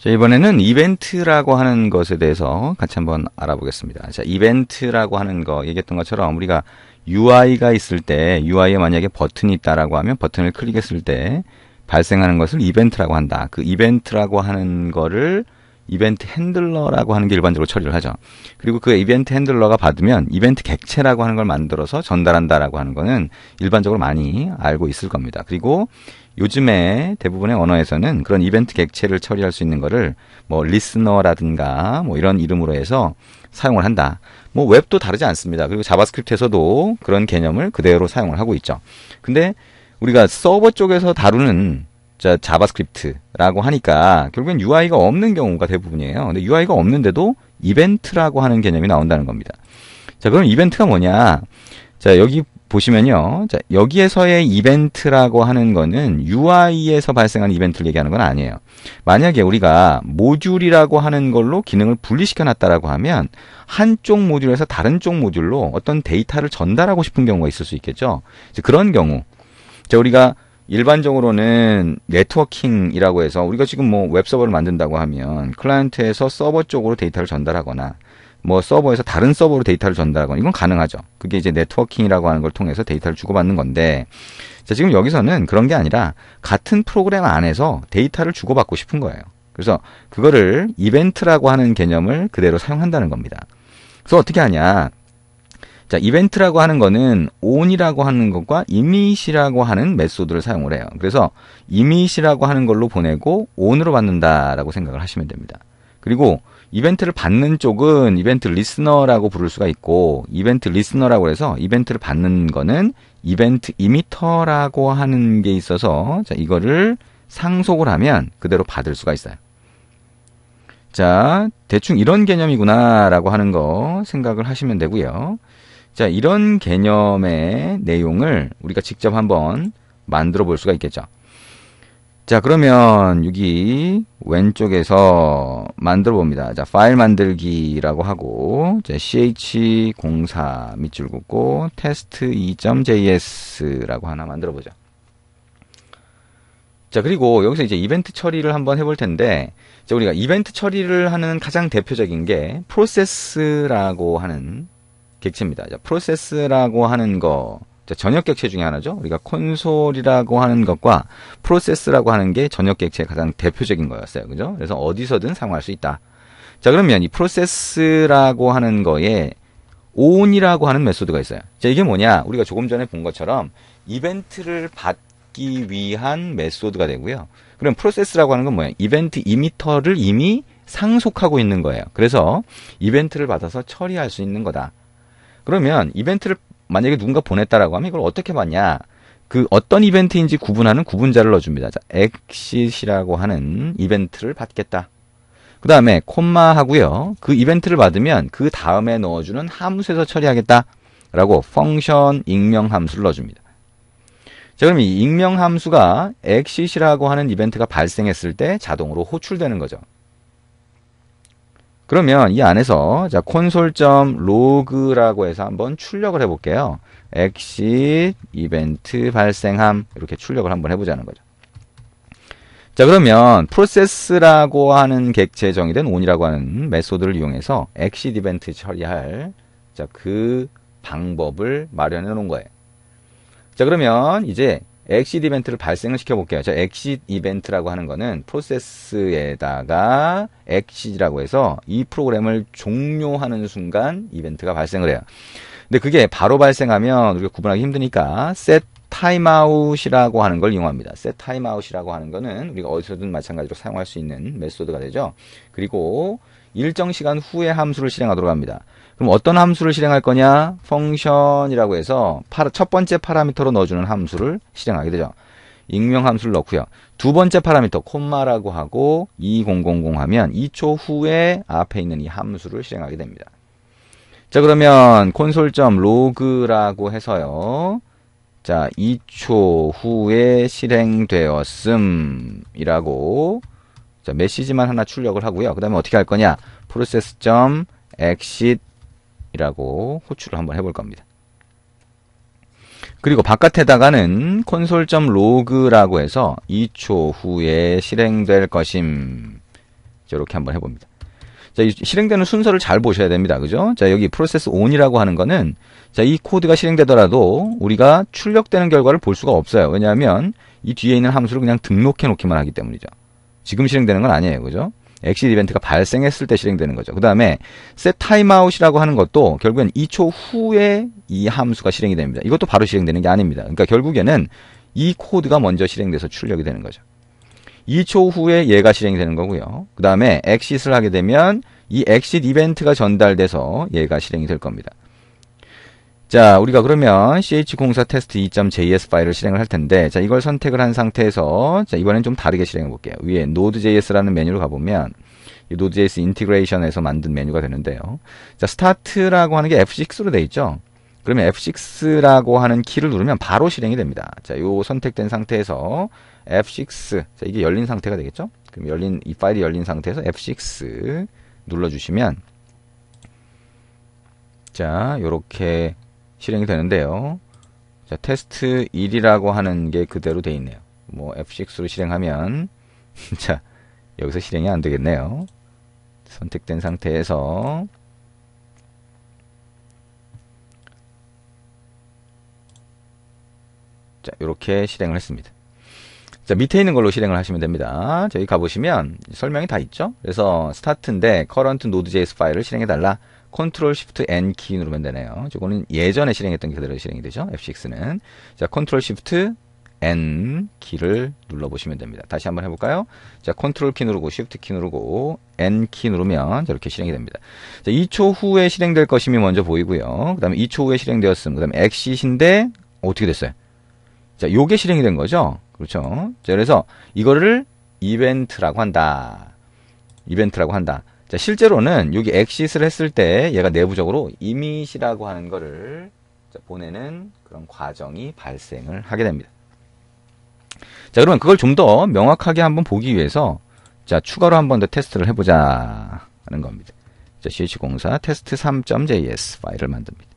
자, 이번에는 이벤트라고 하는 것에 대해서 같이 한번 알아보겠습니다. 자, 이벤트라고 하는 거 얘기했던 것처럼 우리가 UI가 있을 때 UI에 만약에 버튼이 있다라고 하면 버튼을 클릭했을 때 발생하는 것을 이벤트라고 한다. 그 이벤트라고 하는 거를 이벤트 핸들러라고 하는 게 일반적으로 처리를 하죠. 그리고 그 이벤트 핸들러가 받으면 이벤트 객체라고 하는 걸 만들어서 전달한다라고 하는 거는 일반적으로 많이 알고 있을 겁니다. 그리고 요즘에 대부분의 언어에서는 그런 이벤트 객체를 처리할 수 있는 거를 뭐 리스너라든가 뭐 이런 이름으로 해서 사용을 한다. 뭐 웹도 다르지 않습니다. 그리고 자바스크립트에서도 그런 개념을 그대로 사용을 하고 있죠. 근데 우리가 서버 쪽에서 다루는 자, 자바스크립트라고 하니까 결국엔 UI가 없는 경우가 대부분이에요. 근데 UI가 없는데도 이벤트라고 하는 개념이 나온다는 겁니다. 자, 그럼 이벤트가 뭐냐? 자, 여기 보시면요. 자, 여기에서의 이벤트라고 하는 거는 UI에서 발생하는 이벤트를 얘기하는 건 아니에요. 만약에 우리가 모듈이라고 하는 걸로 기능을 분리시켜 놨다라고 하면 한쪽 모듈에서 다른 쪽 모듈로 어떤 데이터를 전달하고 싶은 경우가 있을 수 있겠죠. 그런 경우 자, 우리가 일반적으로는 네트워킹이라고 해서 우리가 지금 뭐 웹서버를 만든다고 하면 클라이언트에서 서버 쪽으로 데이터를 전달하거나 뭐 서버에서 다른 서버로 데이터를 전달하거나 이건 가능하죠. 그게 이제 네트워킹이라고 하는 걸 통해서 데이터를 주고받는 건데 자, 지금 여기서는 그런 게 아니라 같은 프로그램 안에서 데이터를 주고받고 싶은 거예요. 그래서 그거를 이벤트라고 하는 개념을 그대로 사용한다는 겁니다. 그래서 어떻게 하냐? 자, 이벤트라고 하는 거는 on이라고 하는 것과 이미시라고 하는 메소드를 사용을 해요. 그래서 이미시라고 하는 걸로 보내고 on으로 받는다라고 생각을 하시면 됩니다. 그리고 이벤트를 받는 쪽은 이벤트 리스너라고 부를 수가 있고 이벤트 리스너라고 해서 이벤트를 받는 거는 이벤트 이미터라고 하는 게 있어서 자, 이거를 상속을 하면 그대로 받을 수가 있어요. 자, 대충 이런 개념이구나라고 하는 거 생각을 하시면 되고요. 자, 이런 개념의 내용을 우리가 직접 한번 만들어 볼 수가 있겠죠. 자 그러면 여기 왼쪽에서 만들어 봅니다. 자 파일 만들기라고 하고 ch04 밑줄 긋고 test2.js라고 하나 만들어 보죠. 자 그리고 여기서 이제 이벤트 처리를 한번 해볼 텐데 자 우리가 이벤트 처리를 하는 가장 대표적인 게 p r o c e s s 라고 하는 객체입니다. 자 c e s s 라고 하는 거 전역 객체 중에 하나죠. 우리가 콘솔이라고 하는 것과 프로세스라고 하는 게 전역 객체의 가장 대표적인 거였어요. 그죠? 그래서 어디서든 사용할 수 있다. 자, 그러면 이 프로세스라고 하는 거에 온이라고 하는 메소드가 있어요. 자, 이게 뭐냐? 우리가 조금 전에 본 것처럼 이벤트를 받기 위한 메소드가 되고요. 그럼 프로세스라고 하는 건 뭐예요? 이벤트 이미터를 이미 상속하고 있는 거예요. 그래서 이벤트를 받아서 처리할 수 있는 거다. 그러면 이벤트를 만약에 누군가 보냈다라고 하면 이걸 어떻게 봤냐? 그 어떤 이벤트인지 구분하는 구분자를 넣어줍니다. 자, 엑시시라고 하는 이벤트를 받겠다. 그 다음에 콤마 하고요. 그 이벤트를 받으면 그 다음에 넣어주는 함수에서 처리하겠다. 라고 펑션 익명 함수를 넣어줍니다. 자, 그럼 이 익명 함수가 엑시시라고 하는 이벤트가 발생했을 때 자동으로 호출되는 거죠. 그러면 이 안에서 자 콘솔점 로그라고 해서 한번 출력을 해볼게요. 엑시 이벤트 발생함 이렇게 출력을 한번 해보자는 거죠. 자 그러면 프로세스라고 하는 객체 정의된 온이라고 하는 메소드를 이용해서 엑시 이벤트 처리할 자그 방법을 마련해 놓은 거예요. 자 그러면 이제 엑시드 이벤트를 발생을 시켜볼게요. 저 엑시드 이벤트라고 하는 거는 프로세스에다가 엑시드라고 해서 이 프로그램을 종료하는 순간 이벤트가 발생을 해요. 근데 그게 바로 발생하면 우리가 구분하기 힘드니까 set 타임아웃이라고 하는 걸 이용합니다. 셋 타임아웃이라고 하는 거는 우리가 어디서든 마찬가지로 사용할 수 있는 메소드가 되죠. 그리고 일정 시간 후에 함수를 실행하도록 합니다. 그럼 어떤 함수를 실행할 거냐? 펑션이라고 해서 첫 번째 파라미터로 넣어주는 함수를 실행하게 되죠. 익명 함수를 넣고요. 두 번째 파라미터 콤마라고 하고 2000 하면 2초 후에 앞에 있는 이 함수를 실행하게 됩니다. 자 그러면 콘솔.log라고 해서요. 자, 2초 후에 실행되었음 이라고 자, 메시지만 하나 출력을 하고요. 그 다음에 어떻게 할 거냐? 프로세스.exit 이라고 호출을 한번 해볼 겁니다. 그리고 바깥에다가는 콘솔.log라고 해서 2초 후에 실행될 것임 이렇게 한번 해봅니다. 자, 이 실행되는 순서를 잘 보셔야 됩니다. 그죠? 자, 여기 프로세스 온이라고 하는 거는 자, 이 코드가 실행되더라도 우리가 출력되는 결과를 볼 수가 없어요. 왜냐하면 이 뒤에 있는 함수를 그냥 등록해 놓기만 하기 때문이죠. 지금 실행되는 건 아니에요. 그죠? 엑시 드 이벤트가 발생했을 때 실행되는 거죠. 그 다음에 set timeout이라고 하는 것도 결국엔 2초 후에 이 함수가 실행이 됩니다. 이것도 바로 실행되는 게 아닙니다. 그러니까 결국에는 이 코드가 먼저 실행돼서 출력이 되는 거죠. 2초 후에 얘가 실행되는 이 거고요. 그 다음에 엑시스를 하게 되면 이 엑시트 이벤트가 전달돼서 얘가 실행이 될 겁니다. 자, 우리가 그러면 ch04 테스트 2.js 파일을 실행을 할 텐데, 자, 이걸 선택을 한 상태에서, 자, 이번엔 좀 다르게 실행해 볼게요. 위에 node.js라는 메뉴로 가보면, 이 node.js 인티그레이션에서 만든 메뉴가 되는데요. 자, 스타트라고 하는 게 f6로 돼 있죠? 그러면 F6라고 하는 키를 누르면 바로 실행이 됩니다. 자, 요 선택된 상태에서 F6. 자, 이게 열린 상태가 되겠죠? 그럼 열린, 이 파일이 열린 상태에서 F6 눌러주시면, 자, 요렇게 실행이 되는데요. 자, 테스트 1이라고 하는 게 그대로 돼 있네요. 뭐, F6로 실행하면, 자, 여기서 실행이 안 되겠네요. 선택된 상태에서, 자, 이렇게 실행을 했습니다. 자, 밑에 있는 걸로 실행을 하시면 됩니다. 저기 가보시면 설명이 다 있죠? 그래서 스타트인데 current node.js 파일을 실행해달라. 컨트롤 쉬프트 N 키 누르면 되네요. 이거는 예전에 실행했던 게 그대로 실행이 되죠. F6는. 자, 컨트롤 쉬프트 N 키를 눌러보시면 됩니다. 다시 한번 해볼까요? 자, 컨트롤 키 누르고, Shift 키 누르고, N 키 누르면 저렇게 실행이 됩니다. 자, 2초 후에 실행될 것임이 먼저 보이고요. 그 다음에 2초 후에 실행되었음. 그 다음에 엑시신데 어떻게 됐어요? 자, 요게 실행이 된 거죠. 그렇죠. 자, 그래서 이거를 이벤트라고 한다. 이벤트라고 한다. 자, 실제로는 여기 엑시스를 했을 때 얘가 내부적으로 이밋이라고 하는 거를 보내는 그런 과정이 발생을 하게 됩니다. 자, 그러면 그걸 좀 더 명확하게 한번 보기 위해서 자, 추가로 한번 더 테스트를 해보자 하는 겁니다. 자, ch 공사 테스트 3.js 파일을 만듭니다.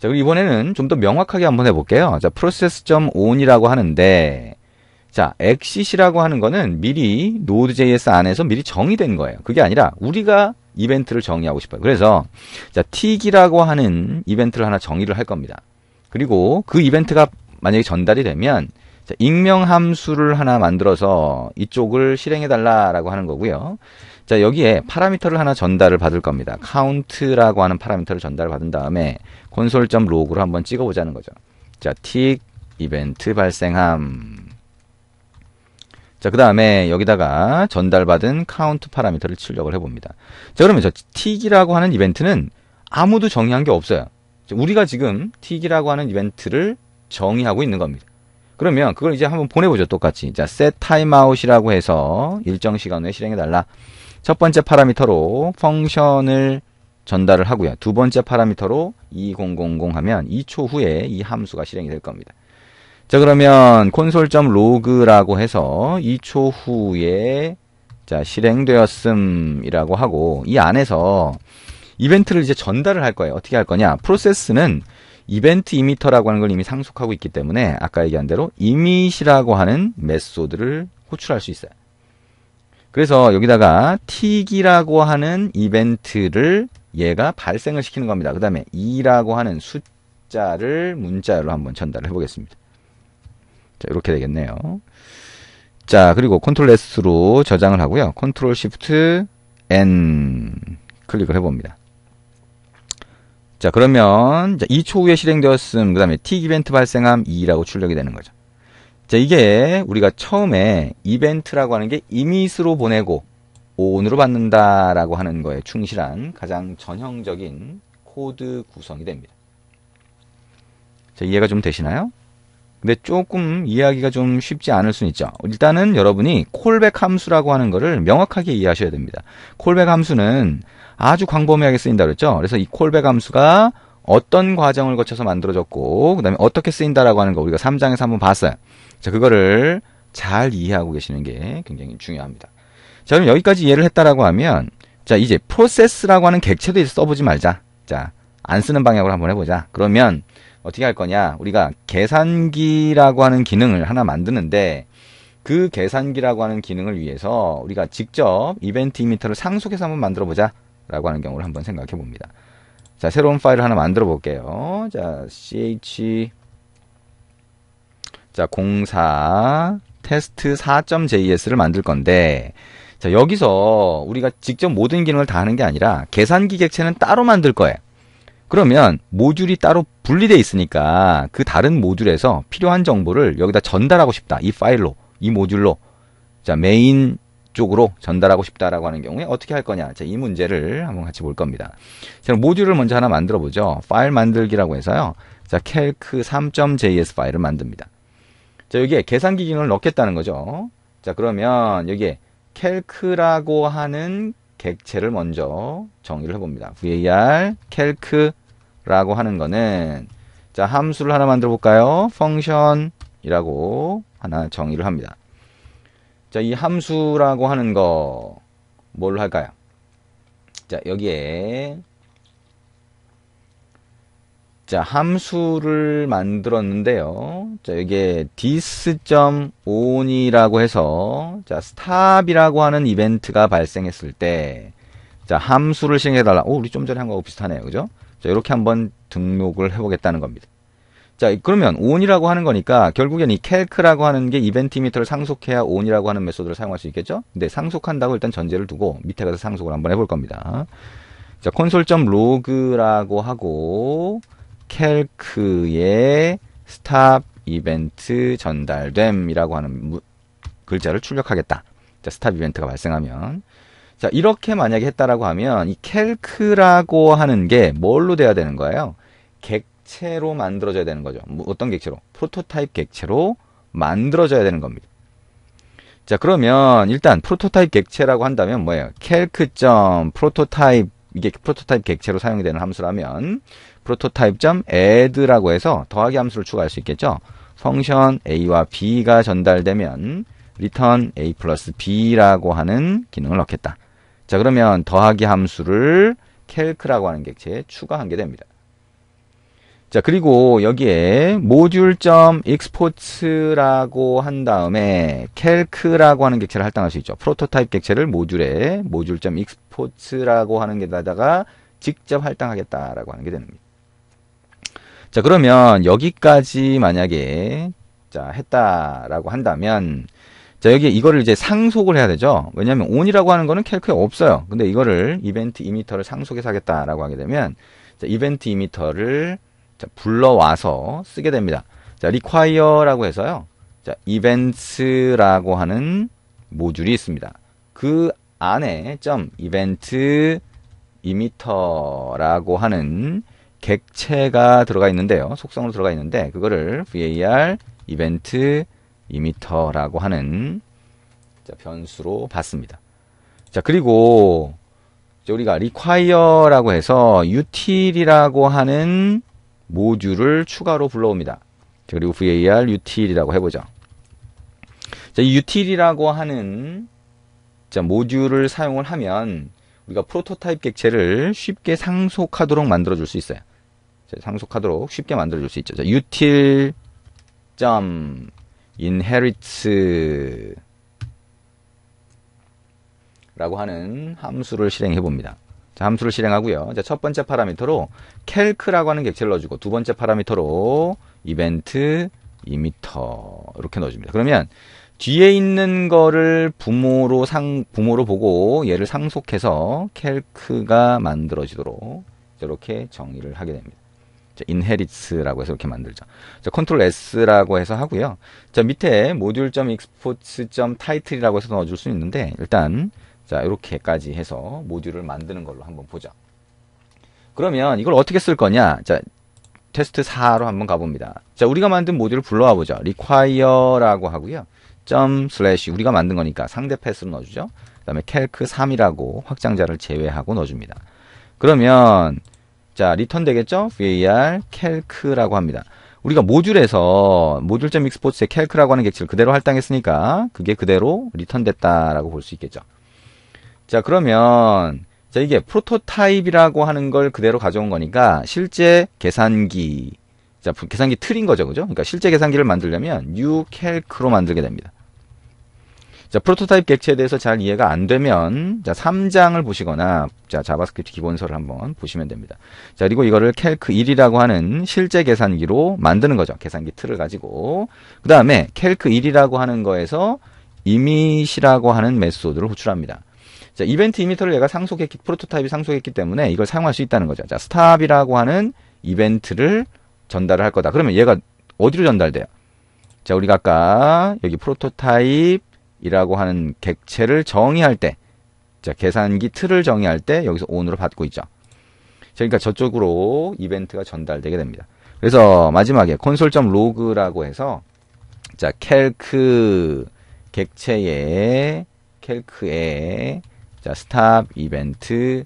자, 그리고 이번에는 좀 더 명확하게 한번 해볼게요. 자, process.on이라고 하는데, 자, exit이라고 하는 거는 미리 Node.js 안에서 미리 정의된 거예요. 그게 아니라 우리가 이벤트를 정의하고 싶어요. 그래서, 자, 틱이라고 하는 이벤트를 하나 정의를 할 겁니다. 그리고 그 이벤트가 만약에 전달이 되면, 자, 익명 함수를 하나 만들어서 이쪽을 실행해달라라고 하는 거고요. 자, 여기에 파라미터를 하나 전달을 받을 겁니다. 카운트라고 하는 파라미터를 전달을 받은 다음에 콘솔 점로그로 한번 찍어 보자는 거죠. 자, 틱 이벤트 발생함. 자, 그 다음에 여기다가 전달받은 카운트 파라미터를 출력을 해봅니다. 자, 그러면 저 틱이라고 하는 이벤트는 아무도 정의한 게 없어요. 우리가 지금 틱이라고 하는 이벤트를 정의하고 있는 겁니다. 그러면 그걸 이제 한번 보내보죠, 똑같이. 자, set timeout이라고 해서 일정 시간 후에 실행해달라. 첫 번째 파라미터로 펑션을 전달을 하고요. 두 번째 파라미터로 2000 하면 2초 후에 이 함수가 실행이 될 겁니다. 자 그러면 콘솔 n s o l o g 라고 해서 2초 후에 자 실행되었음이라고 하고 이 안에서 이벤트를 이제 전달을 할 거예요. 어떻게 할 거냐? 프로세스는 이벤트 이미터라고 하는 걸 이미 상속하고 있기 때문에 아까 얘기한 대로 이미시라고 하는 메소드를 호출할 수 있어요. 그래서 여기다가 틱이라고 하는 이벤트를 얘가 발생을 시키는 겁니다. 그 다음에 2라고 하는 숫자를 문자로 한번 전달을 해보겠습니다. 자, 이렇게 되겠네요. 자, 그리고 컨트롤 S로 저장을 하고요. 컨트롤 시프트 N 클릭을 해봅니다. 자, 그러면 자, 2초 후에 실행되었음, 그 다음에 T 이벤트 발생함 2라고 출력이 되는 거죠. 자, 이게 우리가 처음에 이벤트라고 하는 게 이밋으로 보내고 온으로 받는다라고 하는 거에 충실한 가장 전형적인 코드 구성이 됩니다. 자, 이해가 좀 되시나요? 근데 조금 이해하기가 좀 쉽지 않을 수는 있죠. 일단은 여러분이 콜백 함수라고 하는 거를 명확하게 이해하셔야 됩니다. 콜백 함수는 아주 광범위하게 쓰인다 그랬죠. 그래서 이 콜백 함수가 어떤 과정을 거쳐서 만들어졌고 그다음에 어떻게 쓰인다라고 하는 거 우리가 3장에서 한번 봤어요. 자, 그거를 잘 이해하고 계시는 게 굉장히 중요합니다. 자, 그럼 여기까지 이해를 했다라고 하면 자, 이제 프로세스라고 하는 객체도 이제 써보지 말자. 자, 안 쓰는 방향으로 한번 해보자. 그러면 어떻게 할 거냐? 우리가 계산기라고 하는 기능을 하나 만드는데 그 계산기라고 하는 기능을 위해서 우리가 직접 이벤트 이미터를 상속해서 한번 만들어 보자 라고 하는 경우를 한번 생각해 봅니다. 자, 새로운 파일을 하나 만들어 볼게요. 자, ch 자, 공사 테스트 4.js를 만들 건데 자, 여기서 우리가 직접 모든 기능을 다 하는 게 아니라 계산기 객체는 따로 만들 거예요. 그러면 모듈이 따로 분리돼 있으니까 그 다른 모듈에서 필요한 정보를 여기다 전달하고 싶다. 이 파일로, 이 모듈로. 자, 메인 쪽으로 전달하고 싶다라고 하는 경우에 어떻게 할 거냐. 자, 이 문제를 한번 같이 볼 겁니다. 자, 모듈을 먼저 하나 만들어 보죠. 파일 만들기라고 해서요. 자, calc 3.js 파일을 만듭니다. 자, 여기에 계산기 기능을 넣겠다는 거죠. 자, 그러면 여기에 캘크라고 하는 객체를 먼저 정의를 해봅니다. var 캘크라고 하는 거는 자, 함수를 하나 만들어 볼까요? function이라고 하나 정의를 합니다. 자, 이 함수라고 하는 거 뭘 할까요? 자, 여기에 자, 함수를 만들었는데요. 자, 이게 this.on이라고 해서 자, 스탑이라고 하는 이벤트가 발생했을 때 자, 함수를 실행해 달라. 오, 우리 좀 전에 한 거하고 비슷하네요. 그죠? 자, 이렇게 한번 등록을 해 보겠다는 겁니다. 자, 그러면 on이라고 하는 거니까 결국엔 이 calc라고 하는 게 이벤트 미터를 상속해야 on이라고 하는 메소드를 사용할 수 있겠죠? 근데 상속한다고 일단 전제를 두고 밑에 가서 상속을 한번 해볼 겁니다. 자, console.log라고 하고 캘크의 스탑 이벤트 전달됨이라고 하는 무, 글자를 출력하겠다. 자, 스탑 이벤트가 발생하면 자, 이렇게 만약에 했다라고 하면 이 캘크라고 하는 게 뭘로 돼야 되는 거예요? 객체로 만들어져야 되는 거죠. 뭐, 어떤 객체로? 프로토타입 객체로 만들어져야 되는 겁니다. 자, 그러면 일단 프로토타입 객체라고 한다면 뭐예요? 캘크 점 프로토타입 이게 프로토타입 객체로 사용되는 함수라면 프로토타입 점 add라고 해서 더하기 함수를 추가할 수 있겠죠. 펑션 a와 b가 전달되면 return a 플러스 b라고 하는 기능을 넣겠다. 자 그러면 더하기 함수를 캘크라고 하는 객체에 추가한 게 됩니다. 자 그리고 여기에 m o d u l e e x p o r t 라고한 다음에 캘크라고 하는 객체를 할당할 수 있죠. 프로토타입 객체를 모듈에 u l e e x p o r t 라고 하는 게다가 직접 할당하겠다라고 하는 게 됩니다. 자, 그러면 여기까지 만약에 자, 했다라고 한다면 자, 여기 이거를 이제 상속을 해야 되죠. 왜냐면 하 온이라고 하는 거는 캘크에 없어요. 근데 이거를 이벤트 이미터를 상속해서 하겠다라고 하게 되면 자, 이벤트 이미터를 자, 불러와서 쓰게 됩니다. 자, require라고 해서요. 자, events라고 하는 모듈이 있습니다. 그 안에 점 e v e 이미터라고 하는 객체가 들어가 있는데요. 속성으로 들어가 있는데 그거를 var 이벤트 이미터라고 하는 변수로 봤습니다. 자, 그리고 우리가 require라고 해서 util이라고 하는 모듈을 추가로 불러옵니다. 그리고 var util이라고 해보죠. 자, 이 util이라고 하는 자, 모듈을 사용을 하면 우리가 프로토타입 객체를 쉽게 상속하도록 만들어 줄 수 있어요. 상속하도록 쉽게 만들어줄 수 있죠. 자, util. inherit 라고 하는 함수를 실행해 봅니다. 자, 함수를 실행하고요. 자, 첫 번째 파라미터로 calc라고 하는 객체를 넣어주고 두 번째 파라미터로 이벤트 이미터 이렇게 넣어줍니다. 그러면 뒤에 있는 거를 부모로 상 부모로 보고 얘를 상속해서 calc가 만들어지도록 이렇게 정의를 하게 됩니다. 인헤리츠라고 해서 이렇게 만들죠. 자, 컨트롤 S라고 해서 하고요. 자, 밑에 m o d u l e e x p o r t t i t l e 이라고 해서 넣어줄 수 있는데 일단 자, 이렇게까지 해서 모듈을 만드는 걸로 한번 보죠. 그러면 이걸 어떻게 쓸 거냐? 자, 테스트 4로 한번 가봅니다. 자, 우리가 만든 모듈을 불러와 보죠. require라고 하고요. 점 슬래시 우리가 만든 거니까 상대 패스를 넣어주죠. 그 다음에 calc 3이라고 확장자를 제외하고 넣어줍니다. 그러면 자, 리턴 되겠죠? var calc라고 합니다. 우리가 모듈에서 모듈점 익스포츠의 calc라고 하는 객체를 그대로 할당했으니까 그게 그대로 리턴 됐다라고 볼 수 있겠죠. 자, 그러면 자, 이게 프로토타입이라고 하는 걸 그대로 가져온 거니까 실제 계산기 자, 계산기 틀인 거죠. 그죠? 그러니까 실제 계산기를 만들려면 new calc로 만들게 됩니다. 자, 프로토타입 객체에 대해서 잘 이해가 안 되면 자, 3장을 보시거나 자, 자바스크립트 기본서를 한번 보시면 됩니다. 자, 그리고 이거를 캘크 1이라고 하는 실제 계산기로 만드는 거죠. 계산기 틀을 가지고. 그다음에 캘크 1이라고 하는 거에서 이미시라고 하는 메소드를 호출합니다. 자, 이벤트 이미터를 얘가 상속했기 프로토타입이 상속했기 때문에 이걸 사용할 수 있다는 거죠. 자, 스탑이라고 하는 이벤트를 전달을 할 거다. 그러면 얘가 어디로 전달돼요? 자, 우리가 아까 여기 프로토타입 이라고 하는 객체를 정의할 때, 자, 계산기 틀을 정의할 때 여기서 on으로 받고 있죠. 그러니까 저쪽으로 이벤트가 전달되게 됩니다. 그래서 마지막에 c o o n s l e l o g 라고 해서 자, 캘크 객체에 캘크에 자, 스탑 이벤트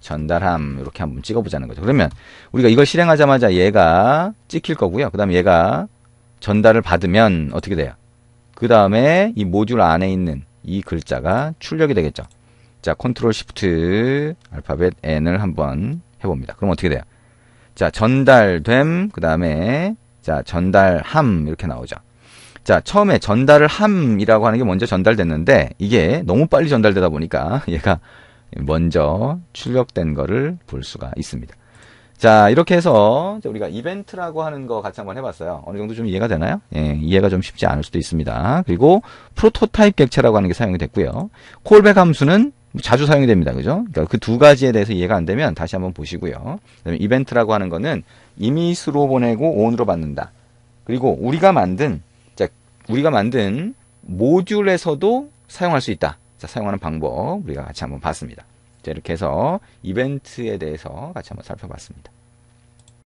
전달함 이렇게 한번 찍어 보자는 거죠. 그러면 우리가 이걸 실행하자마자 얘가 찍힐 거고요. 그다음에 얘가 전달을 받으면 어떻게 돼요? 그 다음에 이 모듈 안에 있는 이 글자가 출력이 되겠죠. 자, 컨트롤 시프트 알파벳 N을 한번 해봅니다. 그럼 어떻게 돼요? 자, 전달됨, 그 다음에 자, 전달함 이렇게 나오죠. 자, 처음에 전달을 함이라고 하는 게 먼저 전달됐는데 이게 너무 빨리 전달되다 보니까 얘가 먼저 출력된 거를 볼 수가 있습니다. 자, 이렇게 해서 우리가 이벤트라고 하는 거 같이 한번 해봤어요. 어느 정도 좀 이해가 되나요? 예, 이해가 좀 쉽지 않을 수도 있습니다. 그리고 프로토타입 객체라고 하는 게 사용이 됐고요. 콜백 함수는 자주 사용이 됩니다. 그죠? 그러니까 그두 가지에 대해서 이해가 안 되면 다시 한번 보시고요. 그다음에 이벤트라고 하는 거는 이미수로 보내고 온으로 받는다. 그리고 우리가 만든 자, 우리가 만든 모듈에서도 사용할 수 있다. 자, 사용하는 방법 우리가 같이 한번 봤습니다. 이렇게 해서 이벤트에 대해서 같이 한번 살펴봤습니다.